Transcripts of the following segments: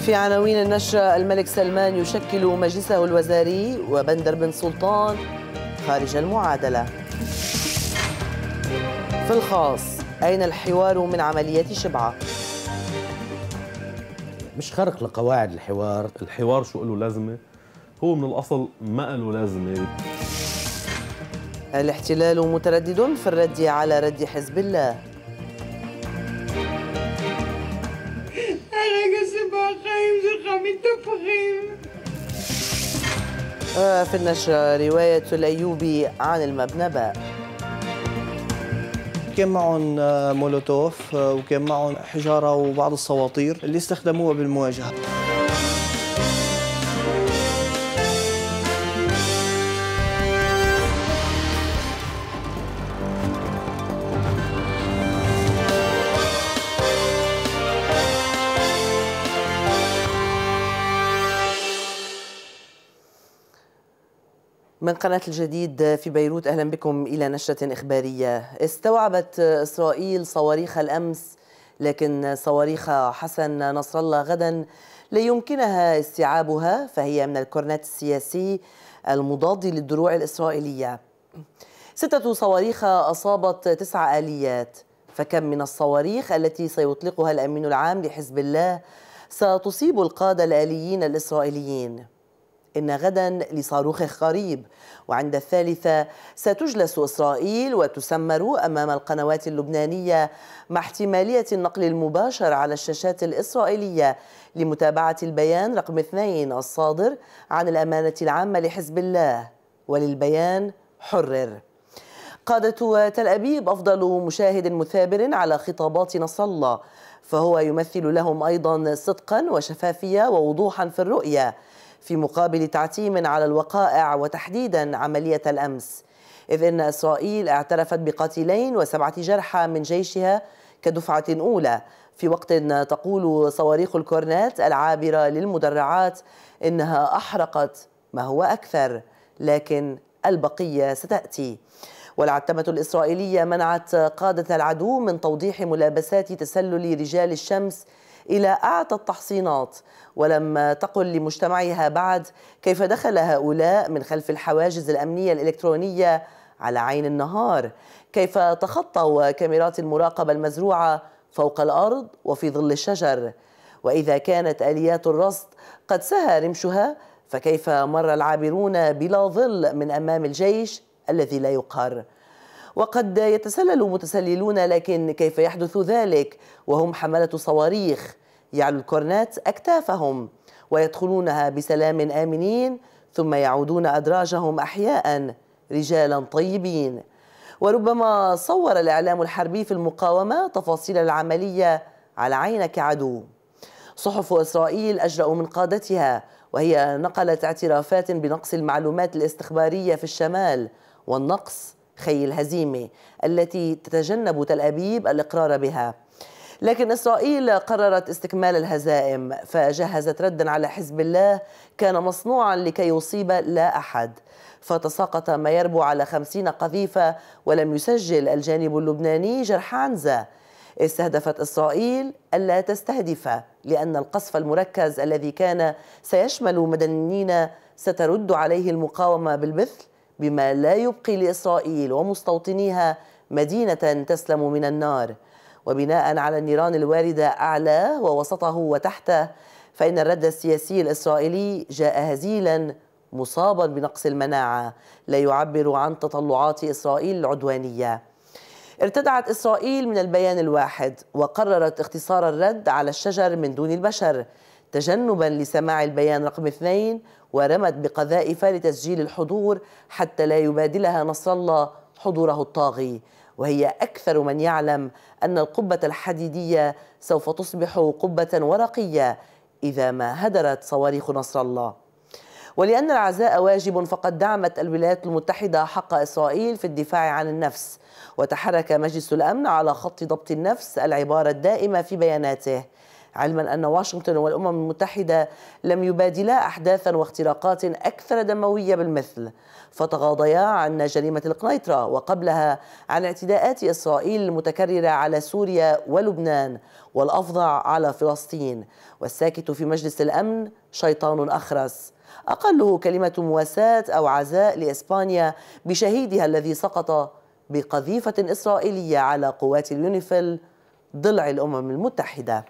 في عناوين النشرة الملك سلمان يشكل مجلسه الوزاري وبندر بن سلطان خارج المعادلة في الخاص أين الحوار من عملية شبعة؟ مش خارق لقواعد الحوار الحوار شو له لازمة؟ هو من الأصل ما له لازمة الاحتلال متردد في الرد على رد حزب الله آه، في النشرة رواية الأيوبي عن المبنبة كان معهم آه، مولوتوف آه، وكان معهم حجارة وبعض الصواطير اللي استخدموها بالمواجهة من قناة الجديد في بيروت أهلا بكم إلى نشرة إخبارية استوعبت إسرائيل صواريخ الأمس لكن صواريخ حسن نصر الله غدا لا يمكنها استيعابها فهي من الكورنات السياسي المضاد للدروع الإسرائيلية ستة صواريخ أصابت تسع آليات فكم من الصواريخ التي سيطلقها الأمين العام لحزب الله ستصيب القادة الآليين الإسرائيليين إن غدا لصاروخ قريب وعند الثالثة ستجلس إسرائيل وتسمر أمام القنوات اللبنانية مع احتمالية النقل المباشر على الشاشات الإسرائيلية لمتابعة البيان رقم اثنين الصادر عن الأمانة العامة لحزب الله وللبيان حرر قادة تل أبيب أفضل مشاهد مثابر على خطابات نصر الله فهو يمثل لهم أيضا صدقا وشفافية ووضوحا في الرؤية في مقابل تعتيم على الوقائع وتحديدا عملية الأمس إذ إن إسرائيل اعترفت بقتيلين وسبعة جرحى من جيشها كدفعة أولى في وقت تقول صواريخ الكورنات العابرة للمدرعات إنها أحرقت ما هو أكثر لكن البقية ستأتي والعتمة الإسرائيلية منعت قادة العدو من توضيح ملابسات تسلل رجال الشمس إلى أعتى التحصينات ولم تقل لمجتمعها بعد كيف دخل هؤلاء من خلف الحواجز الأمنية الإلكترونية على عين النهار كيف تخطوا كاميرات المراقبة المزروعة فوق الأرض وفي ظل الشجر وإذا كانت آليات الرصد قد سهى رمشها فكيف مر العابرون بلا ظل من أمام الجيش الذي لا يقهر وقد يتسلل متسللون لكن كيف يحدث ذلك وهم حملة صواريخ يعلو يعني الكورنات أكتافهم ويدخلونها بسلام آمنين ثم يعودون أدراجهم أحياء رجالا طيبين وربما صور الإعلام الحربي في المقاومة تفاصيل العملية على عينك عدو صحف إسرائيل أجرأ من قادتها وهي نقلت اعترافات بنقص المعلومات الاستخبارية في الشمال والنقص خي الهزيمة التي تتجنب تل أبيب الإقرار بها لكن إسرائيل قررت استكمال الهزائم فجهزت ردا على حزب الله كان مصنوعا لكي يصيب لا أحد فتساقط ما يربو على خمسين قذيفة ولم يسجل الجانب اللبناني جرح عنزة استهدفت إسرائيل ألا تستهدف لأن القصف المركز الذي كان سيشمل مدنيين سترد عليه المقاومة بالمثل بما لا يبقي لإسرائيل ومستوطنيها مدينة تسلم من النار وبناء على النيران الواردة أعلاه ووسطه وتحته فإن الرد السياسي الإسرائيلي جاء هزيلا مصابا بنقص المناعة لا يعبر عن تطلعات إسرائيل العدوانية ارتدعت إسرائيل من البيان الواحد وقررت اختصار الرد على الشجر من دون البشر تجنبا لسماع البيان رقم اثنين ورمت بقذائف لتسجيل الحضور حتى لا يبادلها نصر الله حضوره الطاغي وهي أكثر من يعلم أن القبة الحديدية سوف تصبح قبة ورقية إذا ما هدرت صواريخ نصر الله ولأن العزاء واجب فقد دعمت الولايات المتحدة حق إسرائيل في الدفاع عن النفس وتحرك مجلس الأمن على خط ضبط النفس العبارة الدائمة في بياناته علما أن واشنطن والأمم المتحدة لم يبادلا أحداثا واختراقات أكثر دموية بالمثل فتغاضيا عن جريمة القنيطرة وقبلها عن اعتداءات إسرائيل المتكررة على سوريا ولبنان والأفظع على فلسطين والساكت في مجلس الأمن شيطان أخرس أقله كلمة مواساة أو عزاء لإسبانيا بشهيدها الذي سقط بقذيفة إسرائيلية على قوات اليونيفيل ضلع الأمم المتحدة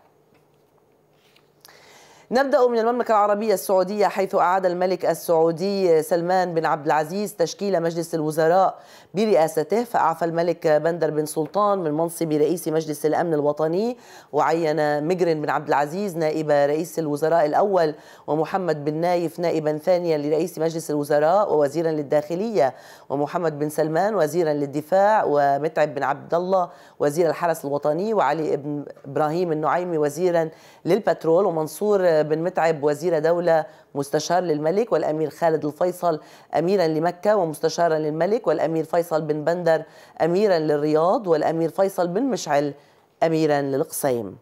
نبدأ من المملكة العربية السعودية حيث أعاد الملك السعودي سلمان بن عبد العزيز تشكيل مجلس الوزراء برئاسته فأعفى الملك بندر بن سلطان من منصب رئيس مجلس الأمن الوطني وعين مجرن بن عبد العزيز نائب رئيس الوزراء الأول ومحمد بن نايف نائبا ثانيا لرئيس مجلس الوزراء ووزيرا للداخلية ومحمد بن سلمان وزيرا للدفاع ومتعب بن عبد الله وزير الحرس الوطني وعلي بن إبراهيم النعيمي وزيرا للبترول ومنصور بن متعب وزير دولة مستشار للملك والأمير خالد الفيصل أميرا لمكة ومستشارا للملك والأمير فيصل بن بندر أميرا للرياض والأمير فيصل بن مشعل أميرا للقصيم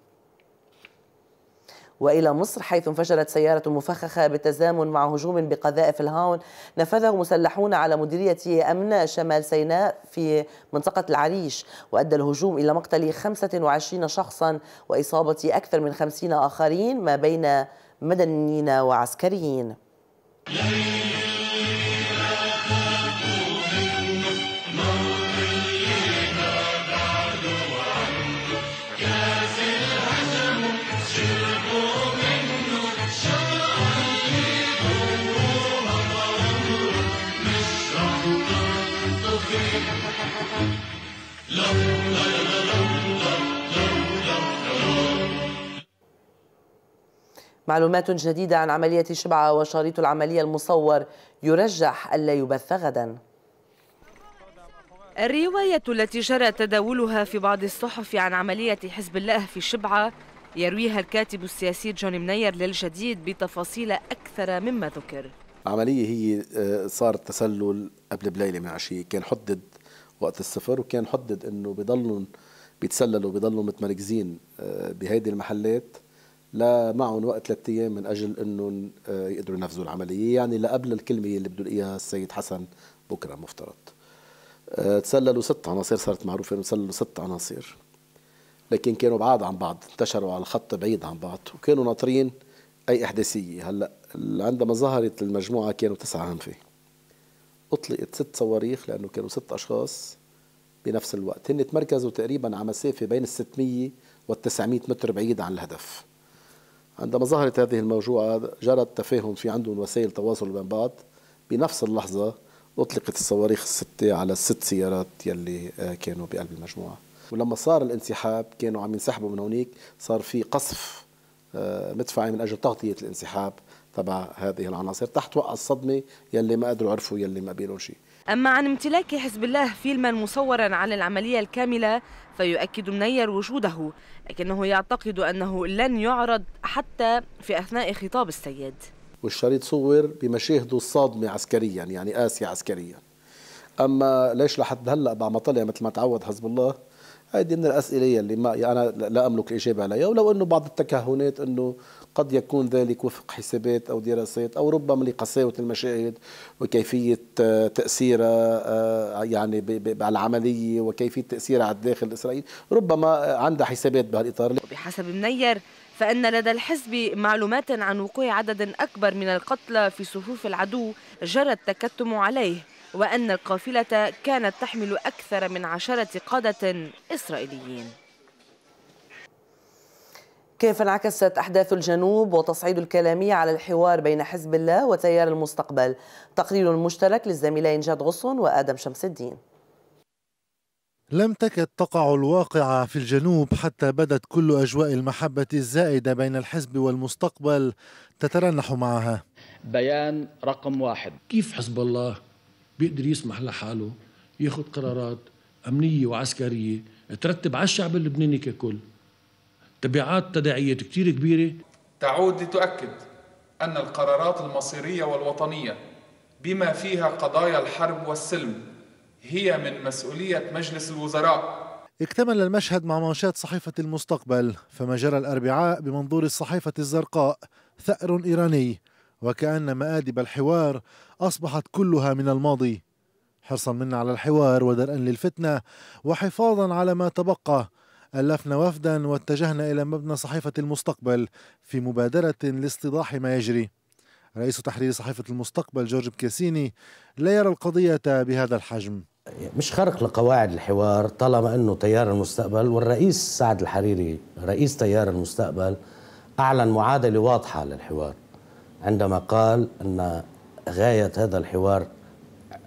وإلى مصر حيث انفجرت سيارة مفخخة بالتزامن مع هجوم بقذائف الهاون نفذه مسلحون على مديرية أمن شمال سيناء في منطقة العريش وأدى الهجوم إلى مقتل 25 شخصا وإصابة أكثر من 50 آخرين ما بين مدنيين وعسكريين معلومات جديدة عن عملية شبعة وشريط العملية المصور يرجح ألا يبث غدا الرواية التي جرى تداولها في بعض الصحف عن عملية حزب الله في شبعة يرويها الكاتب السياسي جون منير للجديد بتفاصيل أكثر مما ذكر العملية هي آه، صار تسلل قبل بليلة من عشية كان حدد وقت الصفر وكان حدد أنه بضلهم بيتسللوا بضلوا متمركزين آه، بهيدي المحلات لا معهم وقت ثلاث ايام من اجل انه آه، يقدروا ينفذوا العمليه يعني لقبل الكلمه اللي بده يلاقيها السيد حسن بكره مفترض آه، تسللوا ست عناصر صارت معروفه انه تسللوا ست عناصر لكن كانوا بعاد عن بعض انتشروا على الخط بعيد عن بعض وكانوا ناطرين اي احداثيه هلا عندما ظهرت المجموعه كانوا تسعه هنفي اطلقت ست صواريخ لانه كانوا ست اشخاص بنفس الوقت هن تمركزوا تقريبا على مسافه بين ال 600 وال 900 متر بعيد عن الهدف عندما ظهرت هذه الموجوعة جرى التفاهم في عندهم وسائل تواصل بين بعض بنفس اللحظة أطلقت الصواريخ الستة على الست سيارات يلي آه، كانوا بقلب المجموعة ولما صار الانسحاب كانوا عم ينسحبوا من هونيك صار في قصف آه، مدفعي من أجل تغطية الانسحاب تبع هذه العناصر تحت وقع الصدمة يلي ما قدروا عرفوا يلي ما بيلون شيء أما عن امتلاك حزب الله فيلما مصورا عن العملية الكاملة فيؤكد منير وجوده لكنه يعتقد أنه لن يعرض حتى في أثناء خطاب السيد والشريط صور بمشاهده الصادمة عسكريا يعني قاسية عسكريا أما ليش لحد هلأ بعد ما طلع مثل ما تعود حزب الله هذه من الأسئلة اللي ما أنا لا أملك الإجابة عليها ولو أنه بعض التكهنات أنه قد يكون ذلك وفق حسابات أو دراسات أو ربما لقساوة المشاهد وكيفية آه، تأثيرها آه، آه، يعني على العملية وكيفية تأثيرها على الداخل الإسرائيلي ربما عندها حسابات بهالإطار بحسب منير فإن لدى الحزب معلومات عن وقوع عدد أكبر من القتلى في صفوف العدو جرى التكتم عليه وأن القافلة كانت تحمل أكثر من عشرة قادة إسرائيليين كيف انعكست أحداث الجنوب وتصعيد الكلامية على الحوار بين حزب الله وتيار المستقبل تقرير مشترك للزميلين جاد غصن وآدم شمس الدين لم تكد تقع الواقعة في الجنوب حتى بدت كل أجواء المحبة الزائدة بين الحزب والمستقبل تترنح معها بيان رقم واحد كيف حزب الله بيقدر يسمح لحاله ياخذ قرارات أمنية وعسكرية ترتب على الشعب اللبناني ككل تبعات تداعية كتير كبيرة تعود لتؤكد أن القرارات المصيرية والوطنية بما فيها قضايا الحرب والسلم هي من مسؤولية مجلس الوزراء اكتمل المشهد مع منشات صحيفة المستقبل فما جرى الأربعاء بمنظور الصحيفة الزرقاء ثأر إيراني وكأن مآدب الحوار أصبحت كلها من الماضي حرصا منا على الحوار ودرءا للفتنة وحفاظا على ما تبقى ألفنا وفدا واتجهنا إلى مبنى صحيفة المستقبل في مبادرة لاستيضاح ما يجري رئيس تحرير صحيفة المستقبل جورج بكاسيني لا يرى القضية بهذا الحجم مش خرق لقواعد الحوار طالما أنه تيار المستقبل والرئيس سعد الحريري رئيس تيار المستقبل أعلن معادلة واضحة للحوار عندما قال أن غاية هذا الحوار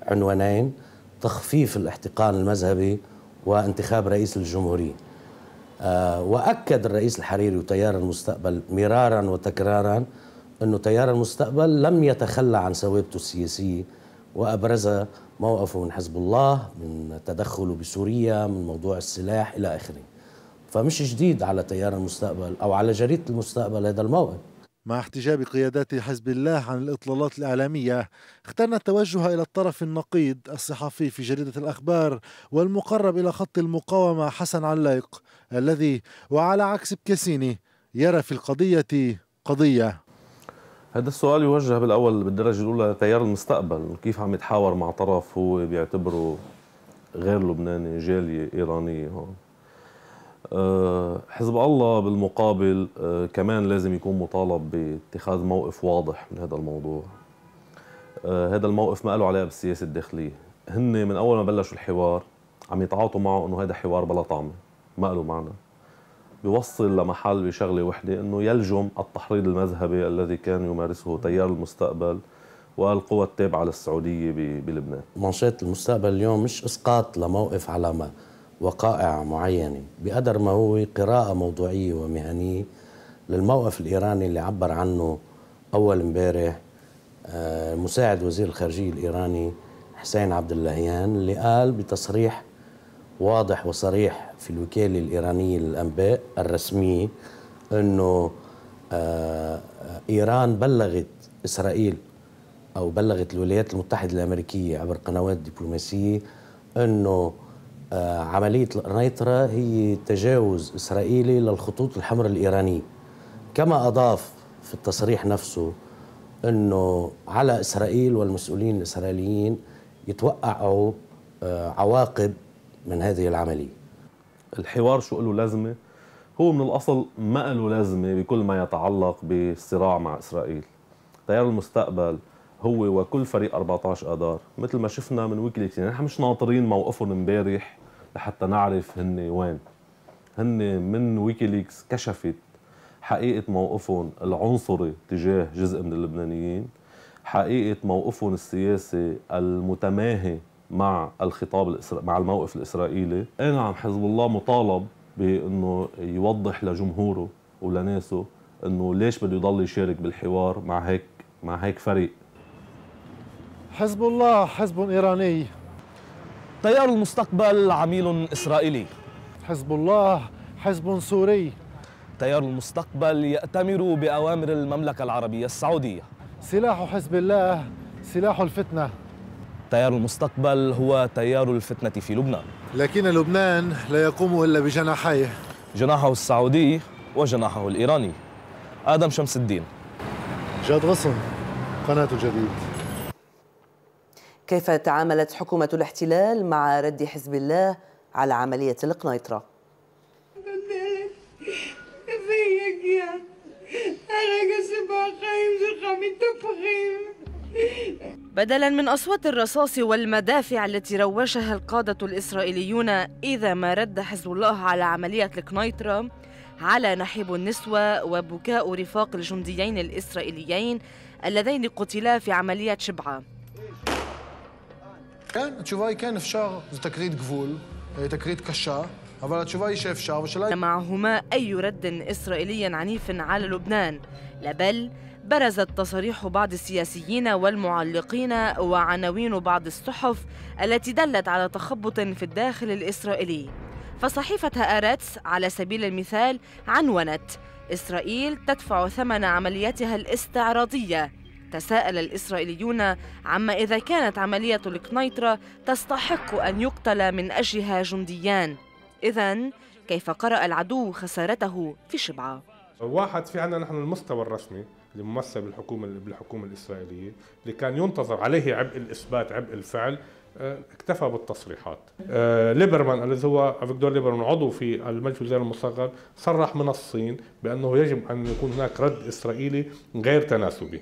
عنوانين تخفيف الاحتقان المذهبي وانتخاب رئيس الجمهورية آه، واكد الرئيس الحريري وتيار المستقبل مرارا وتكرارا انه تيار المستقبل لم يتخلى عن ثوابته السياسيه وابرزها موقفه من حزب الله من تدخله بسوريا من موضوع السلاح الى اخره فمش جديد على تيار المستقبل او على جريده المستقبل هذا الموقف مع احتجاب قيادات حزب الله عن الاطلالات الاعلاميه اخترنا التوجه الى الطرف النقيض الصحفي في جريده الاخبار والمقرب الى خط المقاومه حسن علايق الذي وعلى عكس بكاسيني يرى في القضية قضية هذا السؤال يوجه بالأول بالدرجة الأولى لتيار المستقبل كيف عم يتحاور مع طرف هو بيعتبره غير لبناني جالية إيرانية هون أه، حزب الله بالمقابل أه، كمان لازم يكون مطالب باتخاذ موقف واضح من هذا الموضوع أه، هذا الموقف ما له علاقه بالسياسه الداخليه هن من اول ما بلشوا الحوار عم يتعاطوا معه انه هذا حوار بلا طعمه ما له معنى بيوصل لمحل بشغله وحده انه يلجم التحريض المذهبي الذي كان يمارسه تيار المستقبل والقوى التابعه للسعوديه بلبنان. منشط المستقبل اليوم مش اسقاط لموقف على ما وقائع معينه، بقدر ما هو قراءه موضوعيه ومهنيه للموقف الايراني اللي عبر عنه اول امبارح آه، مساعد وزير الخارجيه الايراني حسين عبد اللهيان اللي قال بتصريح واضح وصريح في الوكالة الإيرانية للأنباء الرسمية أنه آه، إيران بلغت إسرائيل أو بلغت الولايات المتحدة الأمريكية عبر قنوات دبلوماسية أنه آه، عملية القنيطرة هي تجاوز إسرائيلي للخطوط الحمر الإيرانية كما أضاف في التصريح نفسه أنه على إسرائيل والمسؤولين الإسرائيليين يتوقعوا آه، عواقب من هذه العملية الحوار شو له لازمة هو من الأصل ما له لازمة بكل ما يتعلق بالصراع مع إسرائيل تيار المستقبل هو وكل فريق 14 اذار مثل ما شفنا من ويكليكس يعني نحن مش ناطرين موقفهم امبارح لحتى نعرف هن وين هن من ويكيليكس كشفت حقيقه موقفهم العنصري تجاه جزء من اللبنانيين حقيقه موقفهم السياسي المتماهي مع الخطاب مع الموقف الاسرائيلي اي نعم حزب الله مطالب بانه يوضح لجمهوره ولناسه انه ليش بده يضل يشارك بالحوار مع هيك مع هيك فريق حزب الله حزب ايراني تيار المستقبل عميل اسرائيلي حزب الله حزب سوري تيار المستقبل يأتمر بأوامر المملكة العربية السعودية سلاح حزب الله سلاح الفتنة تيار المستقبل هو تيار الفتنة في لبنان لكن لبنان لا يقوم إلا بجناحيه جناحه السعودي وجناحه الإيراني آدم شمس الدين جاد غصن قناة الجديد كيف تعاملت حكومة الاحتلال مع رد حزب الله على عملية القنيطرة؟ أنا قسم بدلا من أصوات الرصاص والمدافع التي روشها القادة الإسرائيليون إذا ما رد حزب الله على عملية الكنايترا على نحيب النسوة وبكاء رفاق الجنديين الإسرائيليين اللذين قتلا في عملية شبعة كان התשובה كان כן, אפשר. זו תקרית גבול, אבל התשובה היא שאפשר, ושאלה... معهما أي رد إسرائيلي عنيف على لبنان لا بل برزت تصاريح بعض السياسيين والمعلقين وعناوين بعض الصحف التي دلت على تخبط في الداخل الإسرائيلي فصحيفة آرتس على سبيل المثال عنونت إسرائيل تدفع ثمن عمليتها الاستعراضية تساءل الإسرائيليون عما إذا كانت عملية القنيطرة تستحق أن يقتل من أجلها جنديان إذا كيف قرأ العدو خسارته في شبعة؟ واحد في عنا نحن المستوى الرسمي الممثل بالحكومه بالحكومه الاسرائيليه اللي كان ينتظر عليه عبء الاثبات عبء الفعل آه، اكتفى بالتصريحات آه، ليبرمان الذي هو فيكتور ليبرمان عضو في المجلس الوزاري المصغر صرح من الصين بانه يجب ان يكون هناك رد اسرائيلي غير تناسبي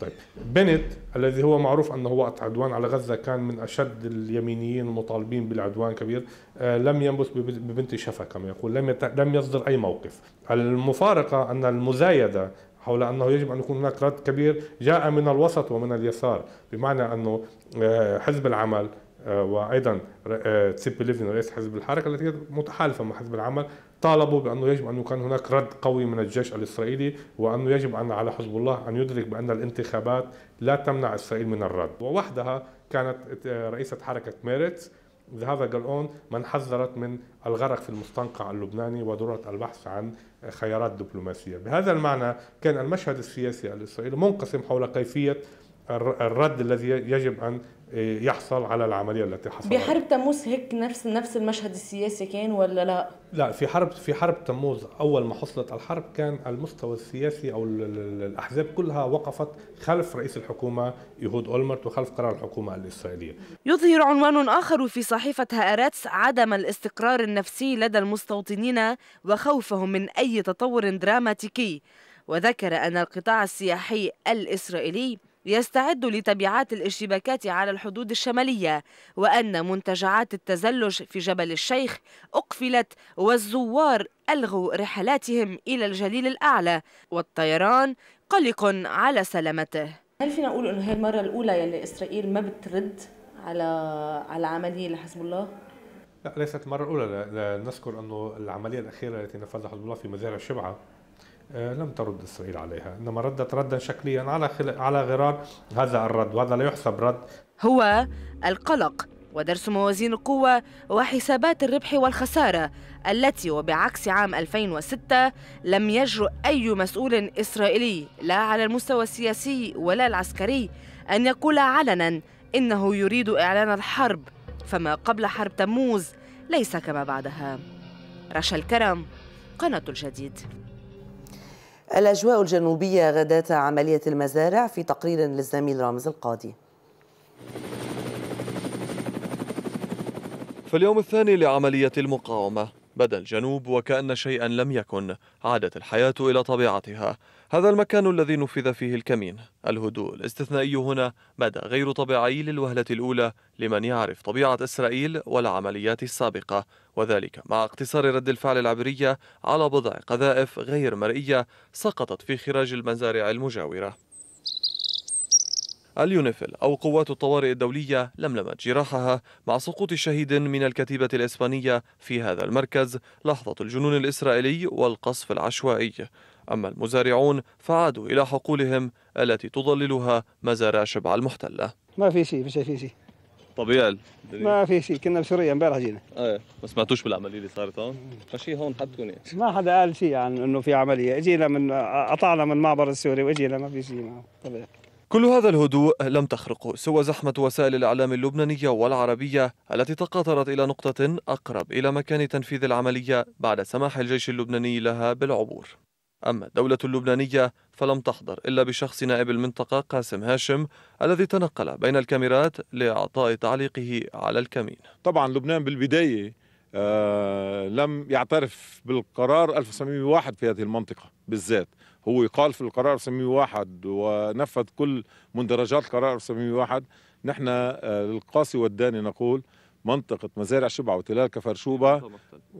طيب بنت الذي هو معروف انه وقت عدوان على غزه كان من اشد اليمينيين المطالبين بالعدوان كبير آه لم ينبث ببنت شفا كما يقول لم لم يصدر اي موقف المفارقه ان المزايده حول انه يجب ان يكون هناك رد كبير جاء من الوسط ومن اليسار بمعنى انه آه، حزب العمل آه، وايضا آه، تسيبي ليفن رئيس حزب الحركه التي متحالفه مع حزب العمل طالبوا بانه يجب ان يكون هناك رد قوي من الجيش الاسرائيلي وانه يجب ان على حزب الله ان يدرك بان الانتخابات لا تمنع اسرائيل من الرد ووحدها كانت رئيسه حركه ميرتس بهذا قالون من حذرت من الغرق في المستنقع اللبناني وضرورة البحث عن خيارات دبلوماسية بهذا المعنى كان المشهد السياسي الإسرائيلي منقسم حول كيفية الرد الذي يجب أن إيه، يحصل على العمليه التي حصلت بحرب تموز هيك نفس نفس المشهد السياسي كان ولا لا؟ لا في حرب في حرب تموز اول ما حصلت الحرب كان المستوى السياسي او الاحزاب كلها وقفت خلف رئيس الحكومه يهود اولمرت وخلف قرار الحكومه الاسرائيليه. يظهر عنوان اخر في صحيفه هاراتس عدم الاستقرار النفسي لدى المستوطنين وخوفهم من اي تطور دراماتيكي وذكر ان القطاع السياحي الاسرائيلي يستعد لتبعات الاشتباكات على الحدود الشمالية وأن منتجعات التزلج في جبل الشيخ أقفلت والزوار ألغوا رحلاتهم إلى الجليل الأعلى والطيران قلق على سلامته هل فينا نقول انه هي المره الاولى يلي يعني اسرائيل ما بترد على على عمليه لحزب الله؟ لا ليست المره الاولى لنذكر انه العمليه الاخيره التي نفذها حزب الله في مزارع شبعه آه، لم ترد اسرائيل عليها، انما ردت ردا شكليا على خل... على غرار هذا الرد وهذا لا يحسب رد. هو القلق ودرس موازين القوة وحسابات الربح والخسارة التي وبعكس عام 2006 لم يجرؤ أي مسؤول إسرائيلي لا على المستوى السياسي ولا العسكري أن يقول علنا إنه يريد إعلان الحرب فما قبل حرب تموز ليس كما بعدها رشا الكرم قناة الجديد الأجواء الجنوبية غداة عملية المزارع في تقرير للزميل رامز القاضي في اليوم الثاني لعملية المقاومة بدا الجنوب وكأن شيئا لم يكن عادت الحياة إلى طبيعتها هذا المكان الذي نفذ فيه الكمين الهدوء الاستثنائي هنا مدى غير طبيعي للوهلة الأولى لمن يعرف طبيعة إسرائيل والعمليات السابقة وذلك مع اقتصار رد الفعل العبرية على بضع قذائف غير مرئية سقطت في خراج المزارع المجاورة اليونيفيل أو قوات الطوارئ الدولية لملمت جراحها مع سقوط شهيد من الكتيبة الإسبانية في هذا المركز لحظة الجنون الإسرائيلي والقصف العشوائي أما المزارعون فعادوا إلى حقولهم التي تظللها مزارع شبع المحتلة ما في شيء مش في شيء طبيعي ما في شيء كنا بسوريا امبارح جينا ايه ما سمعتوش بالعمليه اللي صارت هون فشي هون حدكم ما حدا قال شيء عن انه في عمليه اجينا من قطعنا من معبر السوري واجينا ما في شيء طبيعي كل هذا الهدوء لم تخرقه سوى زحمة وسائل الإعلام اللبنانية والعربية التي تقاطرت إلى نقطة أقرب إلى مكان تنفيذ العملية بعد سماح الجيش اللبناني لها بالعبور أما الدولة اللبنانية فلم تحضر إلا بشخص نائب المنطقة قاسم هاشم الذي تنقل بين الكاميرات لإعطاء تعليقه على الكمين طبعا لبنان بالبداية آه لم يعترف بالقرار 1901 في هذه المنطقة بالذات هو قال في القرار 1901 ونفذ كل مندرجات القرار 1901 نحن آه القاسي والداني نقول منطقة مزارع شبعة وتلال كفرشوبة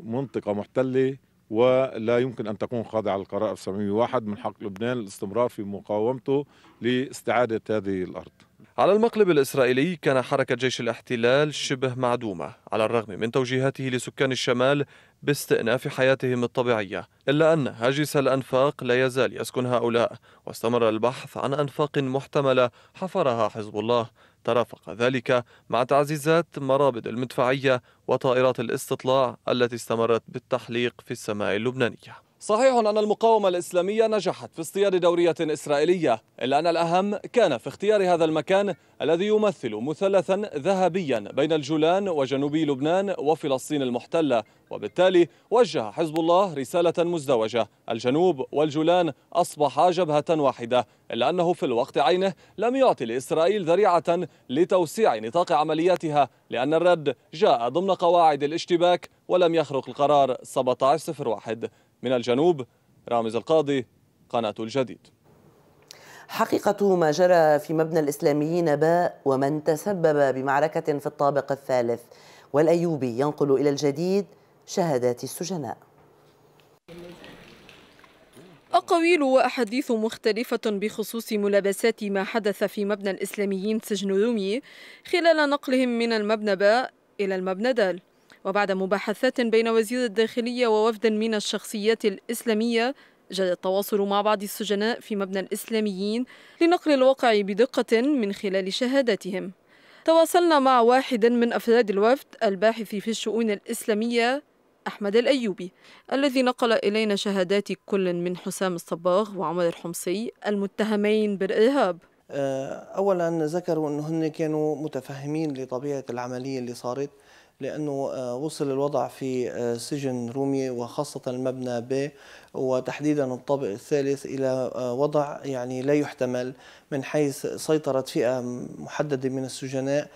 منطقة محتلة ولا يمكن أن تكون خاضعة للقرار 701 من حق لبنان الاستمرار في مقاومته لاستعادة هذه الأرض على المقلب الإسرائيلي كان حركة جيش الاحتلال شبه معدومة على الرغم من توجيهاته لسكان الشمال باستئناف حياتهم الطبيعية إلا أن هاجس الأنفاق لا يزال يسكن هؤلاء واستمر البحث عن أنفاق محتملة حفرها حزب الله ترافق ذلك مع تعزيزات مرابد المدفعية وطائرات الاستطلاع التي استمرت بالتحليق في السماء اللبنانية صحيح أن المقاومة الإسلامية نجحت في اصطياد دورية إسرائيلية إلا أن الأهم كان في اختيار هذا المكان الذي يمثل مثلثا ذهبيا بين الجولان وجنوبي لبنان وفلسطين المحتلة وبالتالي وجه حزب الله رسالة مزدوجة الجنوب والجولان أصبح جبهة واحدة إلا أنه في الوقت عينه لم يعطي لإسرائيل ذريعة لتوسيع نطاق عملياتها لأن الرد جاء ضمن قواعد الاشتباك ولم يخرق القرار 1701 من الجنوب رامز القاضي قناة الجديد حقيقة ما جرى في مبنى الإسلاميين باء ومن تسبب بمعركة في الطابق الثالث والأيوبي ينقل إلى الجديد شهادات السجناء أقاويل وأحاديث مختلفة بخصوص ملابسات ما حدث في مبنى الإسلاميين سجن رومي خلال نقلهم من المبنى باء إلى المبنى دال وبعد مباحثات بين وزير الداخلية ووفد من الشخصيات الإسلامية جاد التواصل مع بعض السجناء في مبنى الإسلاميين لنقل الواقع بدقة من خلال شهاداتهم تواصلنا مع واحد من أفراد الوفد الباحث في الشؤون الإسلامية أحمد الأيوبي الذي نقل إلينا شهادات كل من حسام الصباغ وعمر الحمصي المتهمين بالإرهاب أه، أولا ذكروا أنهم كانوا متفهمين لطبيعة العملية اللي صارت لأنه آه، وصل الوضع في آه، سجن رومي وخاصة المبنى ب وتحديدا الطابق الثالث إلى آه، وضع يعني لا يحتمل من حيث سيطرة فئة محددة من السجناء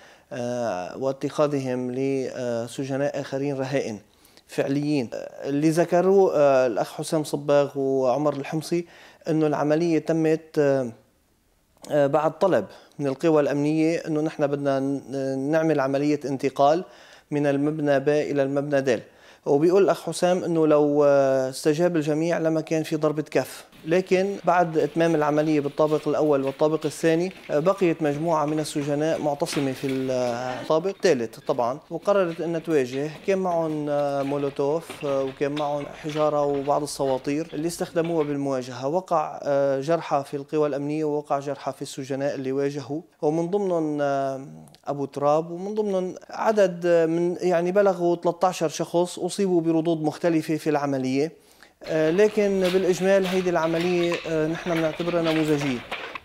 واتخاذهم لسجناء آخرين رهائن فعليين اللي ذكروه الأخ حسام صباغ وعمر الحمصي أنه العملية تمت بعد طلب من القوى الأمنية أنه نحن بدنا نعمل عملية انتقال من المبنى ب إلى المبنى د وبيقول الأخ حسام أنه لو آه، استجاب الجميع لما كان في ضربة كف لكن بعد إتمام العملية بالطابق الأول والطابق الثاني بقيت مجموعة من السجناء معتصمة في الطابق الثالث طبعا وقررت انها تواجه كان معهم آه، مولوتوف آه، وكان معهم حجارة وبعض الصواطير اللي استخدموها بالمواجهة وقع آه، جرحى في القوى الأمنية ووقع جرحى في السجناء اللي واجهوا ومن ضمنهم أبو تراب ومن ضمنهم عدد من يعني بلغوا 13 شخص أصيبوا بردود مختلفة في العملية آه، لكن بالاجمال هيدي العمليه آه، نحن بنعتبرها نموذجيه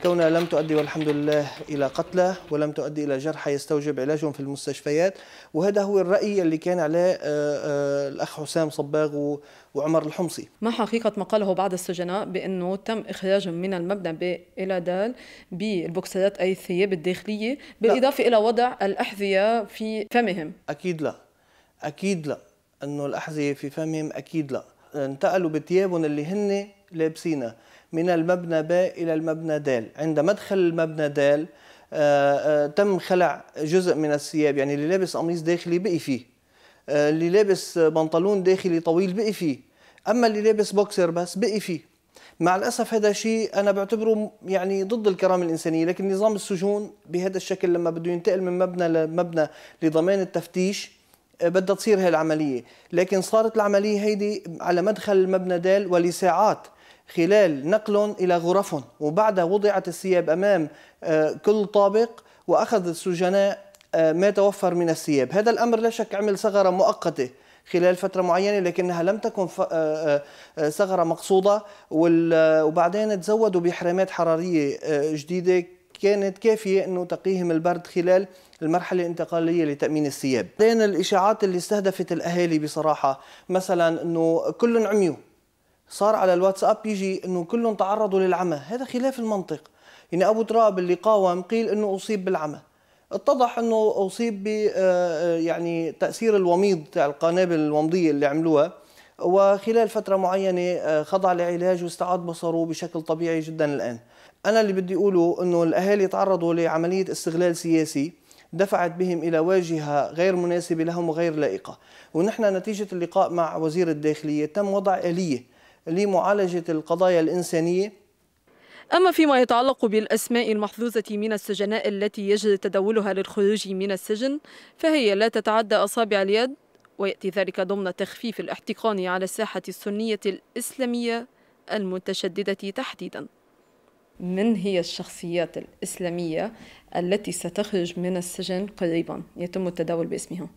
كونها لم تؤدي والحمد لله إلى قتلى ولم تؤدي إلى جرحى يستوجب علاجهم في المستشفيات وهذا هو الرأي اللي كان عليه آه، الأخ حسام صباغ وعمر الحمصي ما حقيقة ما قاله بعض السجناء بأنه تم إخراجهم من المبنى إلى دال بالبوكسات أي الثياب الداخلية بالإضافة لا. إلى وضع الأحذية في فمهم أكيد لا أكيد لا أنه الأحذية في فمهم أكيد لا انتقلوا بثيابهم اللي هن لابسينها من المبنى ب إلى المبنى د عند مدخل المبنى د آه، آه، تم خلع جزء من الثياب يعني اللي لابس قميص داخلي بقي فيه آه، اللي لابس بنطلون داخلي طويل بقي فيه اما اللي لابس بوكسر بس بقي فيه مع الاسف هذا شيء انا بعتبره يعني ضد الكرامه الانسانيه لكن نظام السجون بهذا الشكل لما بده ينتقل من مبنى لمبنى لضمان التفتيش بدها تصير هي العملية لكن صارت العملية هيدي على مدخل المبنى دال ولساعات خلال نقلهم إلى غرفهم وبعدها وضعت الثياب أمام آه، كل طابق وأخذ السجناء آه، ما توفر من الثياب هذا الأمر لا شك عمل ثغرة مؤقتة خلال فترة معينة لكنها لم تكن آه، ثغرة مقصودة وبعدين تزودوا بحرامات حرارية جديدة كانت كافية أنه تقيهم البرد خلال المرحلة الانتقالية لتأمين الثياب بين الإشاعات اللي استهدفت الأهالي بصراحة مثلا أنه كلهم عميوا صار على الواتساب يجي أنه كلهم تعرضوا للعمى هذا خلاف المنطق يعني أبو تراب اللي قاوم قيل أنه أصيب بالعمى اتضح انه اصيب ب آه، آه، يعني تاثير الوميض تاع القنابل الومضيه اللي عملوها وخلال فتره معينه آه، خضع لعلاج واستعاد بصره بشكل طبيعي جدا الان انا اللي بدي اقوله انه الاهالي تعرضوا لعمليه استغلال سياسي دفعت بهم الى واجهه غير مناسبه لهم وغير لائقه، ونحن نتيجه اللقاء مع وزير الداخليه تم وضع اليه لمعالجه القضايا الانسانيه أما فيما يتعلق بالأسماء المحظوظة من السجناء التي يجري تداولها للخروج من السجن فهي لا تتعدى أصابع اليد ويأتي ذلك ضمن تخفيف الاحتقان على الساحة السنية الإسلامية المتشددة تحديداً من هي الشخصيات الإسلامية التي ستخرج من السجن قريبا يتم التداول باسمها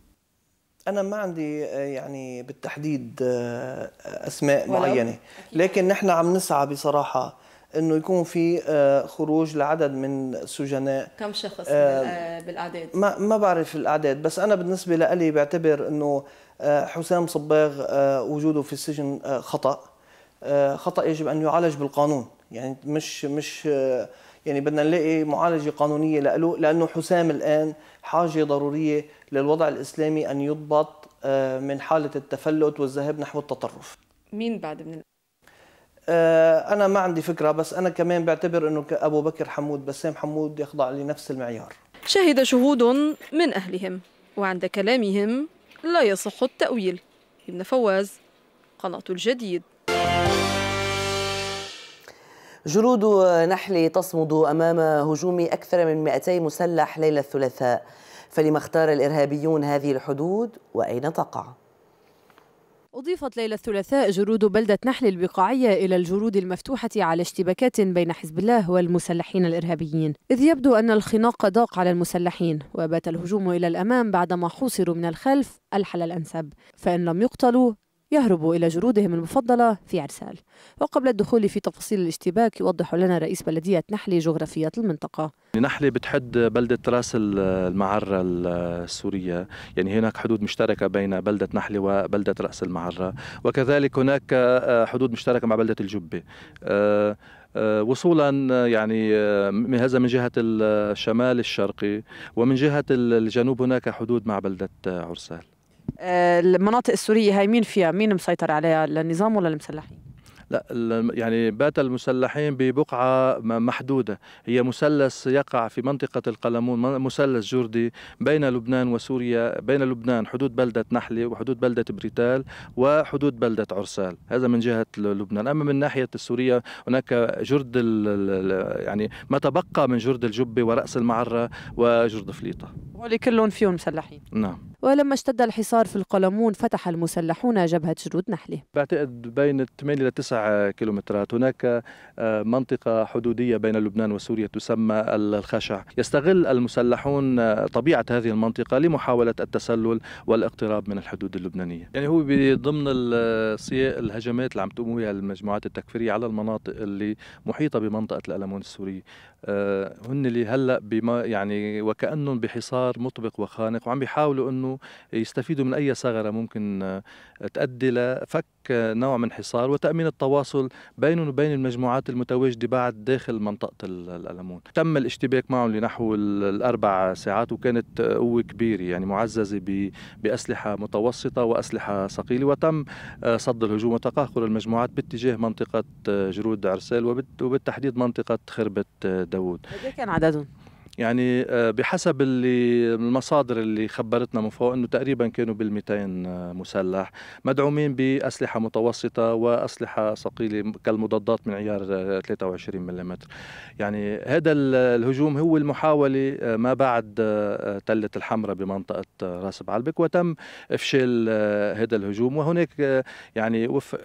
أنا ما عندي آه، يعني بالتحديد آه، آه، أسماء معينة لكن نحن عم نسعى بصراحة انه يكون في خروج لعدد من السجناء كم شخص بالاعداد ما ما بعرف الاعداد بس انا بالنسبه لي بعتبر انه حسام صباغ وجوده في السجن خطا خطا يجب ان يعالج بالقانون يعني مش مش يعني بدنا نلاقي معالجه قانونيه له لانه حسام الان حاجه ضروريه للوضع الاسلامي ان يضبط آه، من حاله التفلت والذهاب نحو التطرف مين بعد من آه، انا ما عندي فكره بس انا كمان بعتبر انه ابو بكر حمود بسام حمود يخضع لنفس المعيار شهد شهود من اهلهم وعند كلامهم لا يصح التاويل ابن فواز قناه الجديد جلود نحل تصمد أمام هجوم أكثر من 200 مسلح ليلة الثلاثاء فلما اختار الإرهابيون هذه الحدود وأين تقع؟ أضيفت ليلة الثلاثاء جرود بلدة نحل البقاعية إلى الجرود المفتوحة على اشتباكات بين حزب الله والمسلحين الإرهابيين إذ يبدو أن الخناق ضاق على المسلحين وبات الهجوم إلى الأمام بعدما حوصروا من الخلف الحل الأنسب فإن لم يقتلوا يهربوا إلى جرودهم المفضلة في عرسال وقبل الدخول في تفاصيل الاشتباك يوضح لنا رئيس بلدية نحلي جغرافية المنطقة نحلي بتحد بلدة راس المعرة السورية يعني هناك حدود مشتركة بين بلدة نحلي وبلدة رأس المعرة وكذلك هناك آه، حدود مشتركة مع بلدة الجبة آه، آه، وصولا يعني هذا من جهة الشمال الشرقي ومن جهة الجنوب هناك حدود مع بلدة عرسال آه، المناطق السوريه هاي مين فيها مين مسيطر عليها النظام ولا المسلحين لا يعني بات المسلحين ببقعة محدودة هي مثلث يقع في منطقة القلمون مثلث جردي بين لبنان وسوريا بين لبنان حدود بلدة نحلة وحدود بلدة بريتال وحدود بلدة عرسال هذا من جهة لبنان أما من ناحية السورية هناك جرد يعني ما تبقى من جرد الجبة ورأس المعرة وجرد فليطة ولكل فيهم مسلحين نعم ولما اشتد الحصار في القلمون فتح المسلحون جبهة جرود نحلة بعتقد بين 8 إلى 9 كيلومترات هناك آه، منطقة حدودية بين لبنان وسوريا تسمى الخشع يستغل المسلحون آه، طبيعة هذه المنطقة لمحاولة التسلل والاقتراب من الحدود اللبنانية يعني هو ضمن آه، الهجمات اللي عم بها المجموعات التكفيرية على المناطق اللي محيطة بمنطقة الألمون السوري هن اللي هلأ بما يعني وكأنهم بحصار مطبق وخانق وعم بيحاولوا أنه يستفيدوا من أي ثغرة ممكن تؤدي لفك نوع من حصار وتأمين التواصل بينهم وبين المجموعات المتواجدة بعد داخل منطقة الألمون تم الاشتباك معهم لنحو الأربع ساعات وكانت قوة كبيرة يعني معززة بأسلحة متوسطة وأسلحة ثقيلة وتم صد الهجوم وتقهقر المجموعات باتجاه منطقة جرود عرسال وبالتحديد منطقة خربة داوود كان عددهم؟ يعني آه، بحسب اللي المصادر اللي خبرتنا من فوق انه تقريبا كانوا بال 200 آه، مسلح مدعومين باسلحه متوسطه واسلحه ثقيله كالمضادات من عيار 23 آه، ملم يعني هذا الهجوم هو المحاوله ما بعد تله الحمراء بمنطقه راس بعلبك وتم افشال هذا الهجوم وهناك يعني وفق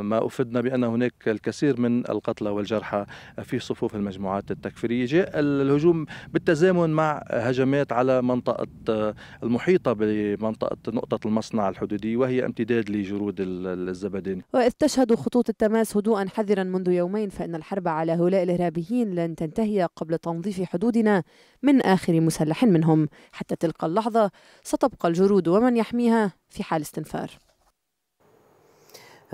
ما افدنا بان هناك الكثير من القتلى والجرحى في صفوف المجموعات التكفيريه جاء الهجوم بالتزامن مع هجمات على منطقة آه، المحيطة بمنطقة نقطة المصنع الحدودي وهي امتداد لجرود الزبدين وإذ تشهد خطوط التماس هدوءا حذرا منذ يومين فإن الحرب على هؤلاء الإرهابيين لن تنتهي قبل تنظيف حدودنا من آخر مسلح منهم حتى تلك اللحظة ستبقى الجرود ومن يحميها في حال استنفار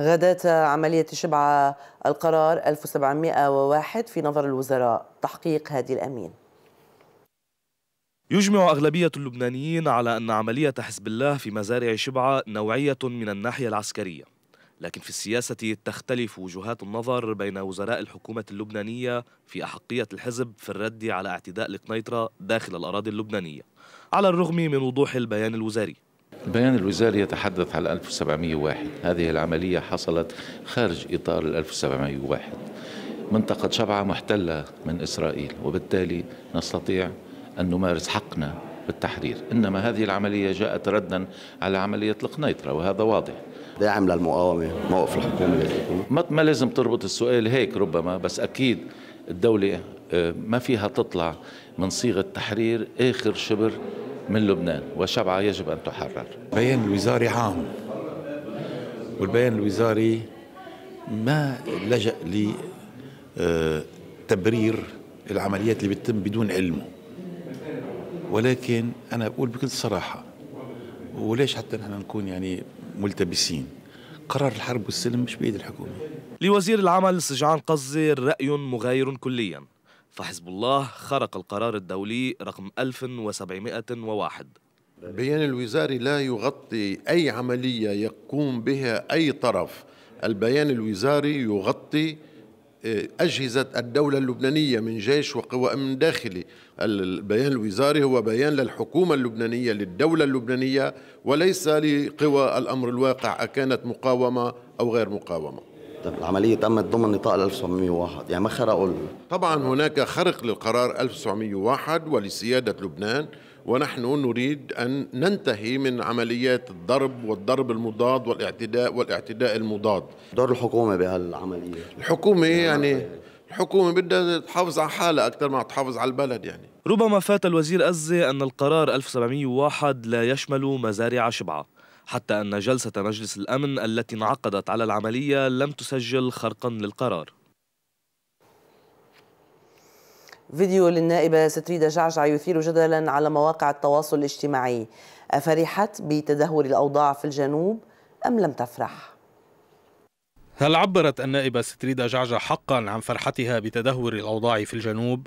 غدت عملية شبع القرار 1701 في نظر الوزراء تحقيق هادي الأمين يجمع أغلبية اللبنانيين على أن عملية حزب الله في مزارع شبعة نوعية من الناحية العسكرية لكن في السياسة تختلف وجهات النظر بين وزراء الحكومة اللبنانية في أحقية الحزب في الرد على اعتداء القنيطرة داخل الأراضي اللبنانية على الرغم من وضوح البيان الوزاري البيان الوزاري يتحدث على 1701 هذه العملية حصلت خارج إطار ال 1701 منطقة شبعة محتلة من إسرائيل وبالتالي نستطيع أن نمارس حقنا بالتحرير إنما هذه العملية جاءت ردا على عملية القنيطرة وهذا واضح داعم للمقاومة موقف الحكومة ما, ما لازم تربط السؤال هيك ربما بس أكيد الدولة آه، ما فيها تطلع من صيغة تحرير آخر شبر من لبنان وشبعة يجب أن تحرر بيان الوزاري عام والبيان الوزاري ما لجأ لتبرير العمليات اللي بتتم بدون علمه ولكن أنا بقول بكل صراحة وليش حتى نحن نكون يعني ملتبسين قرار الحرب والسلم مش بإيد الحكومة لوزير العمل سجعان قزر رأي مغاير كليا فحزب الله خرق القرار الدولي رقم 1701 البيان الوزاري لا يغطي أي عملية يقوم بها أي طرف البيان الوزاري يغطي أجهزة الدولة اللبنانية من جيش وقوى أمن داخلي البيان الوزاري هو بيان للحكومة اللبنانية للدولة اللبنانية وليس لقوى الأمر الواقع أكانت مقاومة أو غير مقاومة العملية تمت ضمن نطاق 1901 يعني ما خرقوا طبعا هناك خرق للقرار 1901 ولسيادة لبنان ونحن نريد أن ننتهي من عمليات الضرب والضرب المضاد والاعتداء والاعتداء المضاد دور الحكومة بهالعملية الحكومة يعني الحكومة بدها تحافظ على حالها أكثر ما تحافظ على البلد يعني ربما فات الوزير أزة أن القرار 1701 لا يشمل مزارع شبعة حتى أن جلسة مجلس الأمن التي انعقدت على العملية لم تسجل خرقا للقرار فيديو للنائبة ستريدة جعجع يثير جدلا على مواقع التواصل الاجتماعي أفرحت بتدهور الأوضاع في الجنوب أم لم تفرح؟ هل عبرت النائبة ستريدة جعجع حقا عن فرحتها بتدهور الأوضاع في الجنوب؟